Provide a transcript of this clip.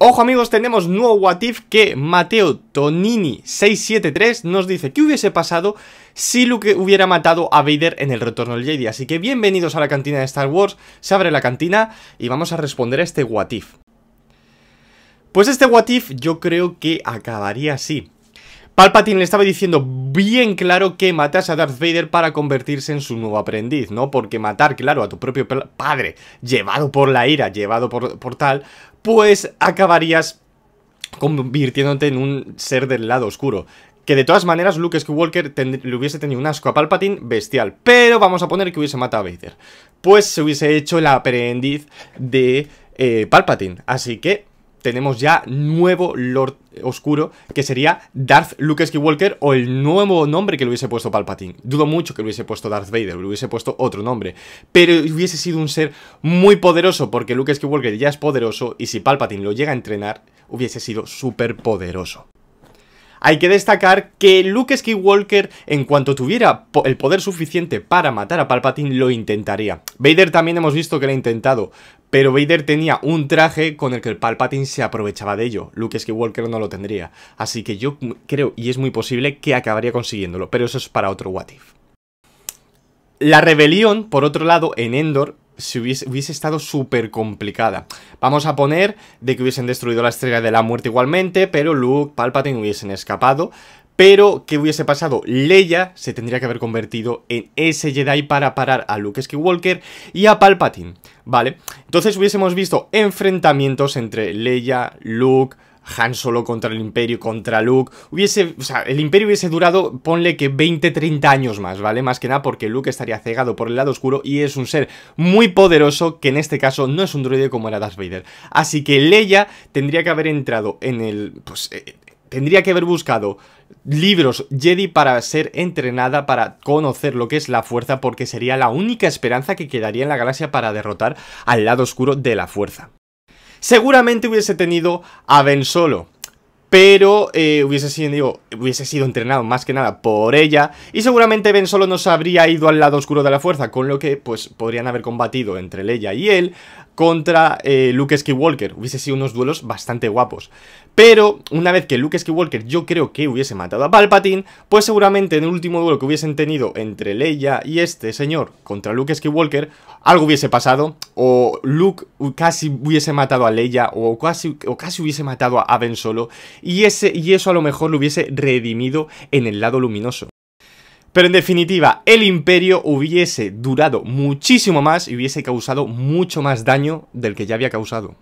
Ojo amigos, tenemos nuevo What If que Mateo Tonini673 nos dice qué hubiese pasado si Luke hubiera matado a Vader en el retorno del Jedi. Así que bienvenidos a la cantina de Star Wars, se abre la cantina y vamos a responder a este What If. Pues este What If yo creo que acabaría así. Palpatine le estaba diciendo bien claro que matas a Darth Vader para convertirse en su nuevo aprendiz, ¿no? Porque matar, claro, a tu propio padre, llevado por la ira, llevado por, tal, pues acabarías convirtiéndote en un ser del lado oscuro. Que de todas maneras Luke Skywalker le hubiese tenido un asco a Palpatine bestial. Pero vamos a poner que hubiese matado a Vader. Pues se hubiese hecho el aprendiz de eh, Palpatine. Así que tenemos ya nuevo Lord Oscuro, que sería Darth Luke Skywalker o el nuevo nombre que le hubiese puesto Palpatine. Dudo mucho que le hubiese puesto Darth Vader, le hubiese puesto otro nombre, pero hubiese sido un ser muy poderoso porque Luke Skywalker ya es poderoso y si Palpatine lo llega a entrenar, hubiese sido súper poderoso. Hay que destacar que Luke Skywalker, en cuanto tuviera el poder suficiente para matar a Palpatine, lo intentaría. Vader también hemos visto que lo ha intentado, pero Vader tenía un traje con el que el Palpatine se aprovechaba de ello. Luke Skywalker no lo tendría. Así que yo creo, y es muy posible, que acabaría consiguiéndolo. Pero eso es para otro What If. La rebelión, por otro lado, en Endor, si hubiese, estado súper complicada. Vamos a poner de que hubiesen destruido la estrella de la muerte igualmente, pero Luke, Palpatine hubiesen escapado. Pero, ¿qué hubiese pasado? Leia se tendría que haber convertido en ese Jedi para parar a Luke Skywalker y a Palpatine. ¿vale? Entonces hubiésemos visto enfrentamientos entre Leia, Luke, Han Solo contra el Imperio, contra Luke, hubiese, o sea, el Imperio hubiese durado, ponle que 20, 30 años más, ¿vale? Más que nada porque Luke estaría cegado por el lado oscuro y es un ser muy poderoso que en este caso no es un droide como era Darth Vader. Así que Leia tendría que haber entrado en el, pues, eh, tendría que haber buscado libros Jedi para ser entrenada, para conocer lo que es la fuerza, porque sería la única esperanza que quedaría en la galaxia para derrotar al lado oscuro de la fuerza. Seguramente hubiese tenido a Ben Solo, pero eh, hubiese, sido, entrenado más que nada por ella y seguramente Ben Solo no se habría ido al lado oscuro de la fuerza, con lo que pues podrían haber combatido entre ella y él contra eh, Luke Skywalker. Hubiese sido unos duelos bastante guapos. Pero una vez que Luke Skywalker yo creo que hubiese matado a Palpatine, pues seguramente en el último duelo que hubiesen tenido entre Leia y este señor contra Luke Skywalker, algo hubiese pasado, o Luke casi hubiese matado a Leia, o casi, o casi hubiese matado a Ben Solo, y, ese, y eso a lo mejor lo hubiese redimido en el lado luminoso. Pero en definitiva, el imperio hubiese durado muchísimo más y hubiese causado mucho más daño del que ya había causado.